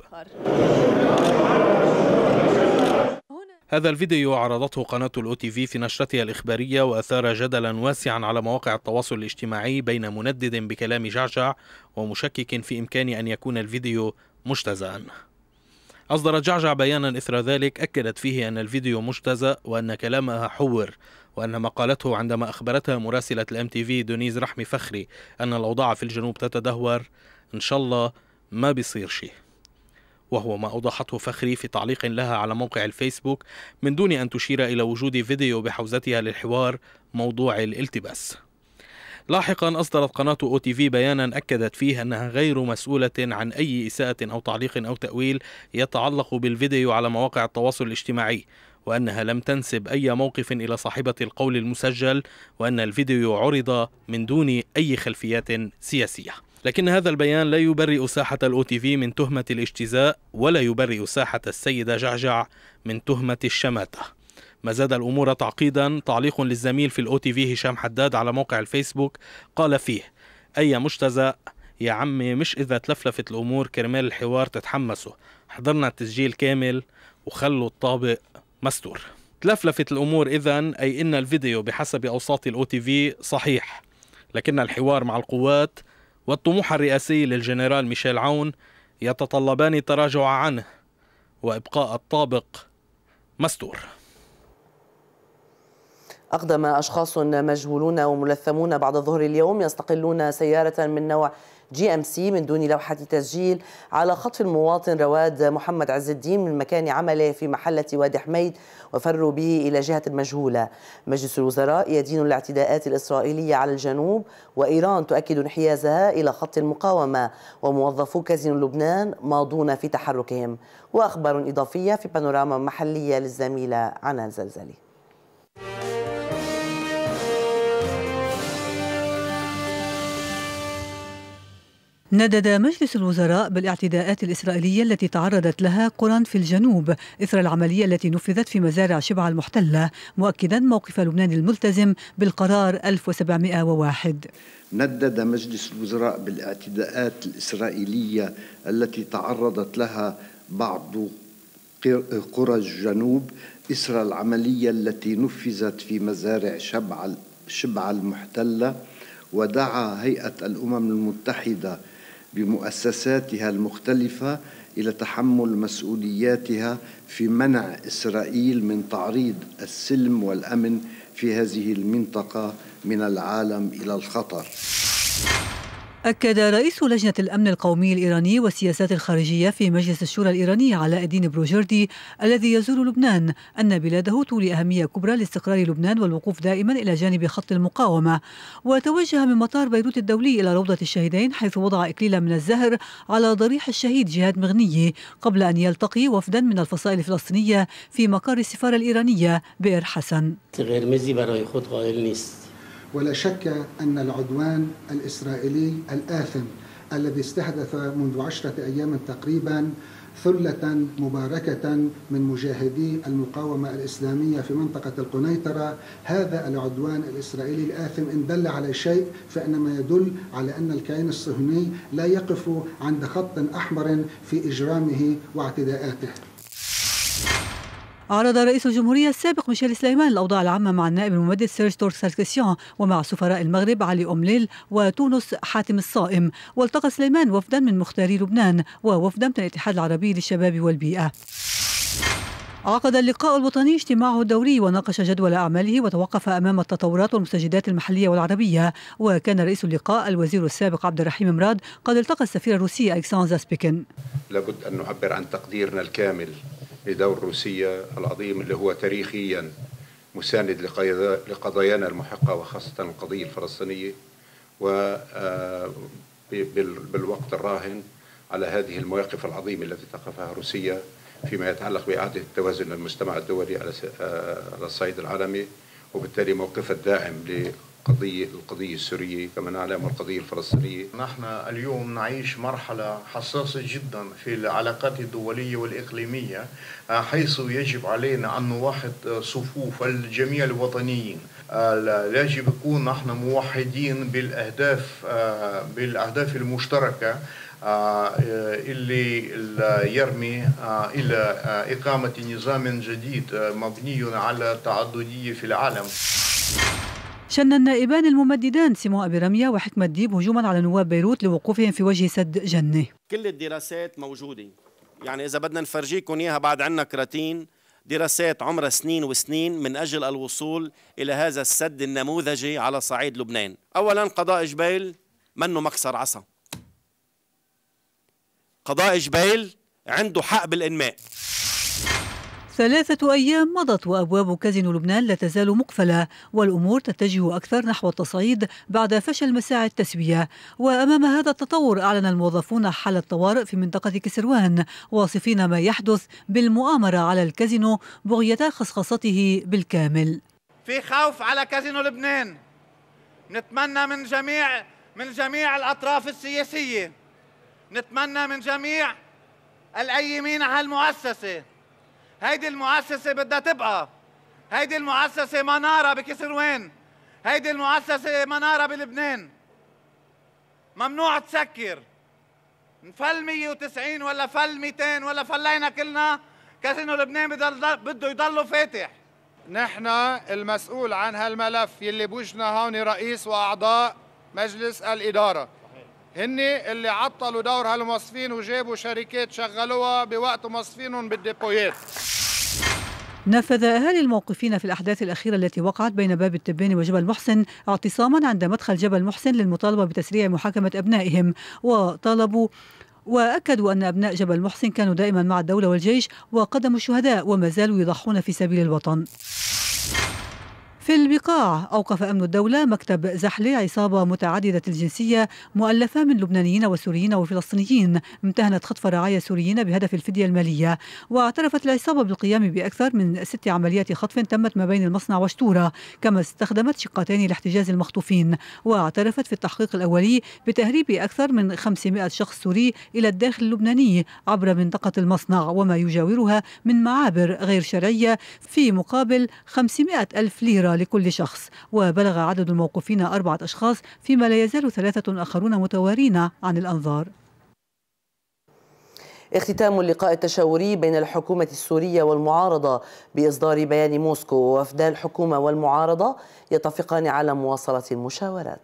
هذا الفيديو عرضته قناة الأو تي في في نشرتها الإخبارية وأثار جدلا واسعا على مواقع التواصل الاجتماعي بين مندد بكلام جعجع ومشكك في إمكان أن يكون الفيديو مجتزأ أصدر جعجع بيانا إثر ذلك أكدت فيه أن الفيديو مجتزأ وأن كلامها حور وأن مقالته عندما أخبرتها مراسلة الام تي في دونيز رحمي فخري أن الأوضاع في الجنوب تتدهور إن شاء الله ما بيصير شيء وهو ما أوضحته فخري في تعليق لها على موقع الفيسبوك من دون أن تشير إلى وجود فيديو بحوزتها للحوار موضوع الالتباس لاحقا أصدرت قناة أو تي في بيانا أكدت فيه أنها غير مسؤولة عن أي إساءة أو تعليق أو تأويل يتعلق بالفيديو على مواقع التواصل الاجتماعي وأنها لم تنسب أي موقف إلى صاحبة القول المسجل وأن الفيديو عرض من دون أي خلفيات سياسية لكن هذا البيان لا يبرئ ساحة الأو تي في من تهمة الاجتزاء ولا يبرئ ساحة السيدة جعجع من تهمة الشماتة ما زاد الأمور تعقيدا تعليق للزميل في الأو تي في هشام حداد على موقع الفيسبوك قال فيه أي مجتزأ يا عمي مش إذا تلفلفت الأمور كرمال الحوار تتحمسوا حضرنا التسجيل كامل وخلوا الطابق مستور تلفلفت الأمور إذا أي إن الفيديو بحسب أوساط الأو تي في صحيح لكن الحوار مع القوات والطموح الرئاسي للجنرال ميشيل عون يتطلبان التراجع عنه وإبقاء الطابق مستور أقدم أشخاص مجهولون وملثمون بعد ظهر اليوم يستقلون سيارة من نوع جي ام سي من دون لوحة تسجيل على خطف المواطن رواد محمد عز الدين من مكان عمله في محلة وادي حميد وفروا به إلى جهة مجهولة مجلس الوزراء يدين الاعتداءات الإسرائيلية على الجنوب وإيران تؤكد انحيازها إلى خط المقاومة وموظفو كازينو لبنان ماضون في تحركهم وأخبار إضافية في بانوراما محلية للزميلة عنان زلزلي ندد مجلس الوزراء بالاعتداءات الإسرائيلية التي تعرضت لها قرى في الجنوب إثر العملية التي نفذت في مزارع شبع المحتلة مؤكدا موقف لبنان الملتزم بالقرار 1701 ندد مجلس الوزراء بالاعتداءات الإسرائيلية التي تعرضت لها بعض قرى الجنوب إثر العملية التي نفذت في مزارع شبع شبع المحتله ودعا هيئه الامم المتحده بمؤسساتها المختلفة إلى تحمل مسؤولياتها في منع إسرائيل من تعريض السلم والأمن في هذه المنطقة من العالم إلى الخطر أكد رئيس لجنة الأمن القومي الإيراني والسياسات الخارجية في مجلس الشورى الإيراني علاء الدين بروجردي الذي يزور لبنان أن بلاده تولي أهمية كبرى لاستقرار لبنان والوقوف دائما إلى جانب خط المقاومة وتوجه من مطار بيروت الدولي إلى روضة الشهيدين حيث وضع إكليلا من الزهر على ضريح الشهيد جهاد مغنية قبل أن يلتقي وفدا من الفصائل الفلسطينية في مقر السفارة الإيرانية بئر حسن ولا شك أن العدوان الإسرائيلي الآثم الذي استهدف منذ عشرة أيام تقريبا ثلة مباركة من مجاهدي المقاومة الإسلامية في منطقة القنيطرة هذا العدوان الإسرائيلي الآثم إن دل على شيء فإنما يدل على أن الكيان الصهيوني لا يقف عند خط أحمر في إجرامه واعتداءاته عرض رئيس الجمهورية السابق ميشيل سليمان الأوضاع العامة مع النائب الممثل سيرج تور ساركسيان ومع سفراء المغرب علي أمليل وتونس حاتم الصائم والتقى سليمان وفدا من مختاري لبنان ووفدا من الاتحاد العربي للشباب والبيئة عقد اللقاء الوطني اجتماعه الدوري وناقش جدول أعماله وتوقف أمام التطورات والمستجدات المحلية والعربية وكان رئيس اللقاء الوزير السابق عبد الرحيم مراد قد التقى السفير الروسي ألكسان زاسبيكن لابد أن نعبر عن تقديرنا الكامل لدور روسيا العظيم اللي هو تاريخيا مساند لقضايانا المحقة وخاصة القضية الفلسطينية و آه، بالوقت الراهن على هذه المواقف العظيمة التي تقفها روسيا فيما يتعلق بإعادة التوازن للمجتمع الدولي آه، على الصعيد العالمي وبالتالي موقفها الداعم القضية القضية السورية كما نعلم القضية الفلسطينية نحن اليوم نعيش مرحلة حساسة جدا في العلاقات الدولية والإقليمية آه، حيث يجب علينا أن نوحد صفوف الجميع الوطنيين آه، يجب يكون نحن موحدين بالأهداف آه، بالأهداف المشتركة اللي يرمي إلى إقامة نظام جديد مبني على تعددية في العالم شن النائبان الممددان سمو أبي رمية وحكمة ديب هجوما على نواب بيروت لوقوفهم في وجه سد جنة كل الدراسات موجودة يعني إذا بدنا نفرجيكم إياها بعد عنا كراتين دراسات عمرها سنين وسنين من أجل الوصول إلى هذا السد النموذجي على صعيد لبنان أولا قضاء جبيل منه مكسر عصا قضاء جبيل عنده حق بالإنماء ثلاثة أيام مضت وأبواب كازينو لبنان لا تزال مقفلة والأمور تتجه أكثر نحو التصعيد بعد فشل مساعي التسوية وأمام هذا التطور أعلن الموظفون حالة طوارئ في منطقة كسروان واصفين ما يحدث بالمؤامرة على الكازينو بغية خصخصته بالكامل في خوف على كازينو لبنان نتمنى من جميع من جميع الأطراف السياسية نتمنى من جميع الأيمين على المؤسسة هيدي المؤسسة بدها تبقى هيدي المؤسسة منارة وين هيدي المؤسسة منارة بلبنان ممنوع تسكر فل 190 ولا فل 200 ولا فلينا كلنا كازينو لبنان بده يضلوا فاتح نحن المسؤول عن هالملف يلي بوجنا هون رئيس واعضاء مجلس الاداره هن اللي عطلوا دور هالموظفين وجابوا شركات شغلوها بوقت موظفينهم بالديبويات نفذ أهالي الموقفين في الأحداث الأخيرة التي وقعت بين باب التبان وجبل محسن اعتصاما عند مدخل جبل محسن للمطالبة بتسريع محاكمة أبنائهم وطالبوا وأكدوا أن أبناء جبل محسن كانوا دائما مع الدولة والجيش وقدموا الشهداء وما زالوا يضحون في سبيل الوطن في البقاع أوقف أمن الدولة مكتب زحلة عصابة متعددة الجنسية مؤلفة من لبنانيين وسوريين وفلسطينيين امتهنت خطف رعايا سوريين بهدف الفدية المالية واعترفت العصابة بالقيام بأكثر من ست عمليات خطف تمت ما بين المصنع وشتورة كما استخدمت شقتين لاحتجاز المخطوفين واعترفت في التحقيق الأولي بتهريب أكثر من 500 شخص سوري إلى الداخل اللبناني عبر منطقة المصنع وما يجاورها من معابر غير شرعية في مقابل 500 ألف ليرة لكل شخص وبلغ عدد الموقوفين أربعة أشخاص فيما لا يزال ثلاثة آخرون متوارين عن الأنظار اختتام اللقاء التشاوري بين الحكومة السورية والمعارضة بإصدار بيان موسكو ووفدا الحكومة والمعارضة يتفقان على مواصلة المشاورات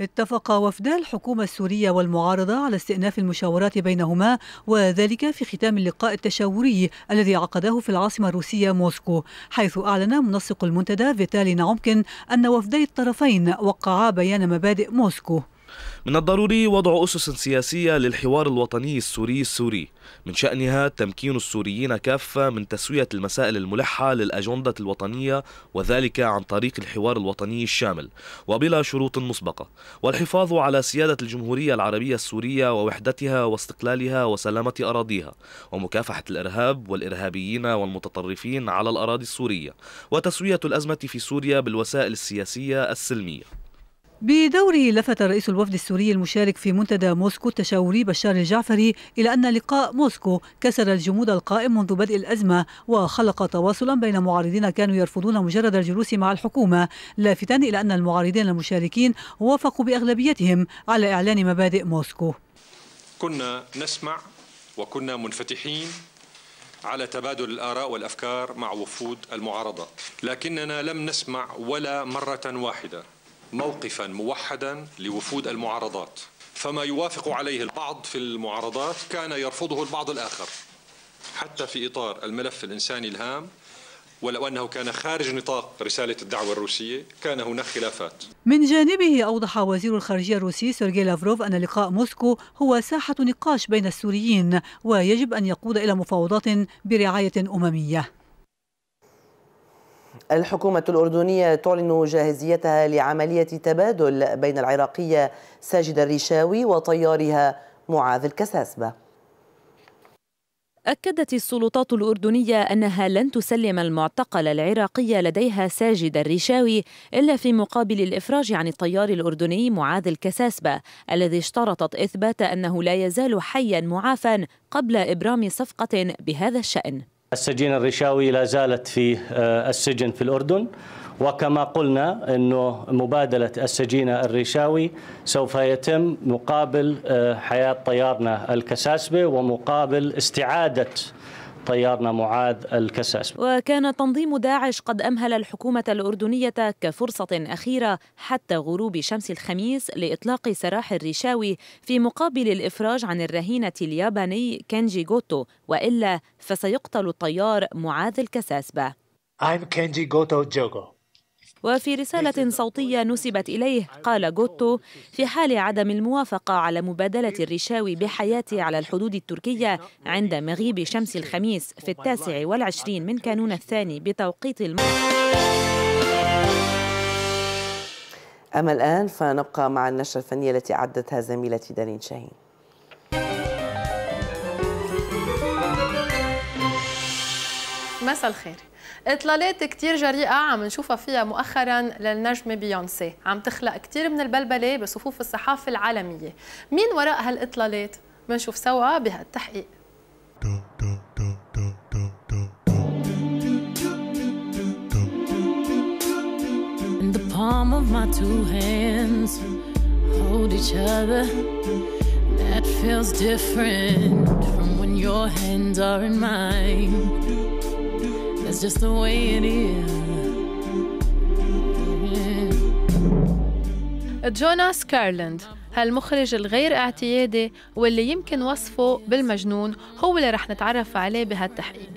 اتفق وفدا الحكومة السورية والمعارضة على استئناف المشاورات بينهما وذلك في ختام اللقاء التشاوري الذي عقده في العاصمة الروسية موسكو حيث أعلن منسق المنتدى فيتالي نعومكن أن وفدي الطرفين وقعا بيان مبادئ موسكو من الضروري وضع أسس سياسية للحوار الوطني السوري السوري من شأنها تمكين السوريين كافة من تسوية المسائل الملحة للأجندة الوطنية وذلك عن طريق الحوار الوطني الشامل وبلا شروط مسبقة والحفاظ على سيادة الجمهورية العربية السورية ووحدتها واستقلالها وسلامة أراضيها ومكافحة الإرهاب والإرهابيين والمتطرفين على الأراضي السورية وتسوية الأزمة في سوريا بالوسائل السياسية السلمية بدوره لفت رئيس الوفد السوري المشارك في منتدى موسكو التشاوري بشار الجعفري إلى أن لقاء موسكو كسر الجمود القائم منذ بدء الأزمة وخلق تواصلا بين معارضين كانوا يرفضون مجرد الجلوس مع الحكومة لافتا إلى أن المعارضين المشاركين وافقوا بأغلبيتهم على إعلان مبادئ موسكو كنا نسمع وكنا منفتحين على تبادل الآراء والأفكار مع وفود المعارضة لكننا لم نسمع ولا مرة واحدة موقفا موحدا لوفود المعارضات فما يوافق عليه البعض في المعارضات كان يرفضه البعض الآخر حتى في إطار الملف الإنساني الهام ولو أنه كان خارج نطاق رسالة الدعوة الروسية كان هناك خلافات من جانبه أوضح وزير الخارجية الروسي سيرجي لافروف أن لقاء موسكو هو ساحة نقاش بين السوريين ويجب أن يقود إلى مفاوضات برعاية أممية الحكومة الأردنية تعلن جاهزيتها لعملية تبادل بين العراقية ساجد الريشاوي وطيارها معاذ الكساسبة أكدت السلطات الأردنية أنها لن تسلم المعتقل العراقي لديها ساجد الريشاوي إلا في مقابل الإفراج عن الطيار الأردني معاذ الكساسبة الذي اشترطت إثبات أنه لا يزال حيا معافى قبل إبرام صفقة بهذا الشأن السجين الرشاوي لا زالت في آه، السجن في الأردن وكما قلنا أنه مبادلة السجينة الرشاوي سوف يتم مقابل آه، حياة طيارنا الكساسبة ومقابل استعادة طيارنا معاذ الكساس وكان تنظيم داعش قد أمهل الحكومة الأردنية كفرصة أخيرة حتى غروب شمس الخميس لإطلاق سراح الرشاوي في مقابل الإفراج عن الرهينة الياباني كينجي غوتو وإلا فسيقتل الطيار معاذ الكساسبة I'm Kenji Goto Jogo. وفي رسالة صوتية نسبت إليه قال غوتو في حال عدم الموافقة على مبادلة الرشاوي بحياتي على الحدود التركية عند مغيب شمس الخميس في التاسع والعشرين من كانون الثاني بتوقيت المغرب أما الآن فنبقى مع النشرة الفنية التي أعدتها زميلتي دارين شاهين مساء الخير اطلالات كتير جريئه عم نشوفها فيها مؤخرا للنجمه بيونسي عم تخلق كتير من البلبله بصفوف الصحافه العالميه مين وراء هالاطلالات منشوف سوا بهالتحقيق That feels different from when your hands are in mine That's just the way it is. جوناس كارلند هالمخرج الغير اعتيادي واللي يمكن وصفه بالمجنون هو اللي رح نتعرف عليه بهالتحقيق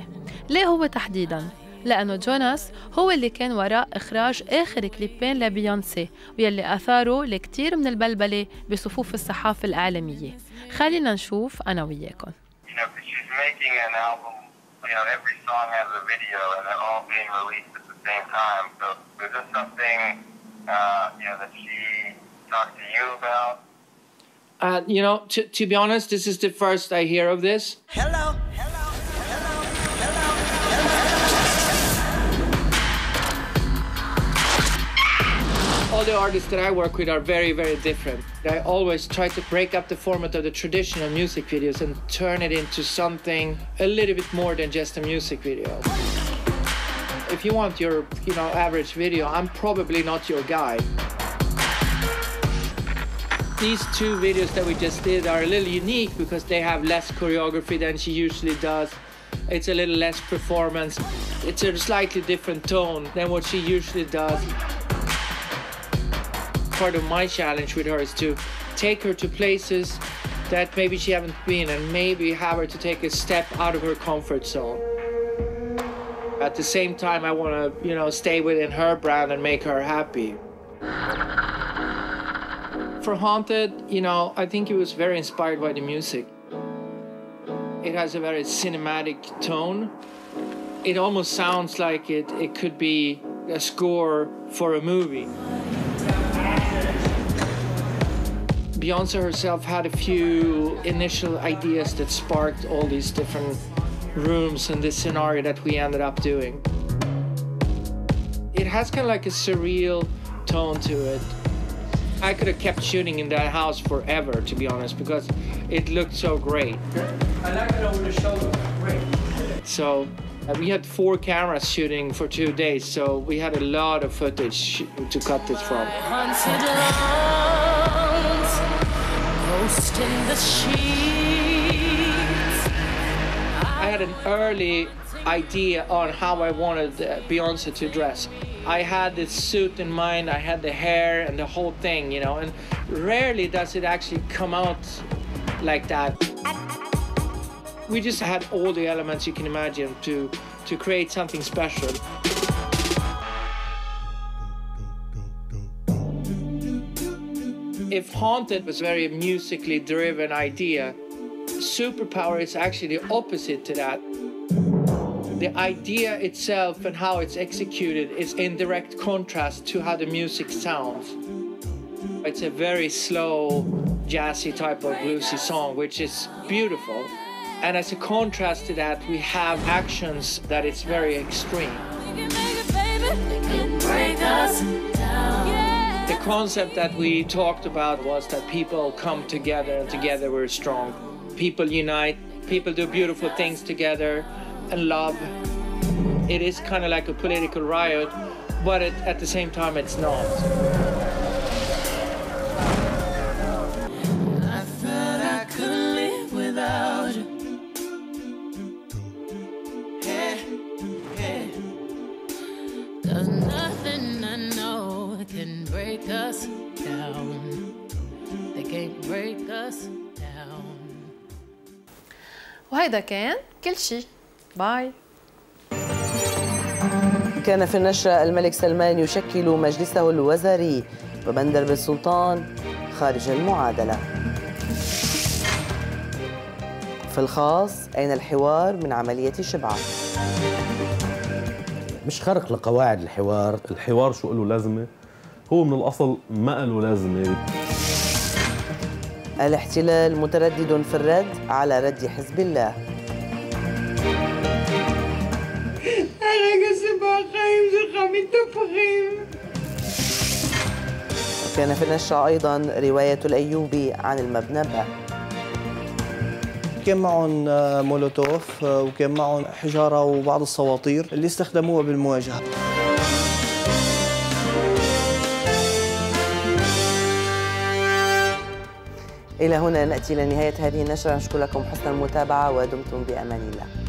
ليه هو تحديداً؟ لأنه جوناس هو اللي كان وراء إخراج آخر كليبين لبيونسي ويلي أثاروا لكتير من البلبلة بصفوف الصحافة الإعلامية خلينا نشوف أنا وياكم you know, every song has a video, and they're all being released at the same time. So is this something, uh, you know, that she talked to you about? Uh, you know, to, to be honest, this is the first I hear of this. Hello, hello. All the artists that I work with are very, very different. I always try to break up the format of the traditional music videos and turn it into something a little bit more than just a music video. If you want your, you know, average video, I'm probably not your guy. These two videos that we just did are a little unique because they have less choreography than she usually does. It's a little less performance. It's a slightly different tone than what she usually does part of my challenge with her is to take her to places that maybe she haven't been and maybe have her to take a step out of her comfort zone. At the same time, I want to, you know, stay within her brand and make her happy. For Haunted, you know, I think it was very inspired by the music. It has a very cinematic tone. It almost sounds like it, it could be a score for a movie. Beyonce herself had a few initial ideas that sparked all these different rooms and this scenario that we ended up doing. It has kind of like a surreal tone to it. I could have kept shooting in that house forever, to be honest, because it looked so great. I like it over the shoulder. Great. So uh, we had four cameras shooting for two days, so we had a lot of footage to cut this from. I had an early idea on how I wanted uh, Beyonce to dress. I had this suit in mind, I had the hair and the whole thing, you know, and rarely does it actually come out like that we just had all the elements you can imagine to, to create something special. If Haunted was a very musically driven idea, Superpower is actually the opposite to that. The idea itself and how it's executed is in direct contrast to how the music sounds. It's a very slow, jazzy type of bluesy song, which is beautiful. And as a contrast to that, we have actions that it's very extreme. The concept that we talked about was that people come together and together we're strong. People unite, people do beautiful things together and love. It is kind of like a political riot, but it, at the same time, it's not. I I can break us down. They can't break us down. وهيدا كان كل شيء باي كان في النشرة الملك سلمان يشكل مجلسه الوزاري وبندر بن سلطان خارج المعادلة في الخاص أين الحوار من عملية شبعة مش خرق لقواعد الحوار الحوار شو له لازمه هو من الأصل ما له لازم يعني. الاحتلال متردد في الرد على رد حزب الله كان في النشرة أيضا رواية الأيوبي عن المبنبة كان معهم آه، مولوتوف آه، وكان معهم حجارة وبعض الصواطير اللي استخدموها بالمواجهة إلى هنا نأتي إلى نهاية هذه النشرة نشكر لكم حسن المتابعة ودمتم بأمان الله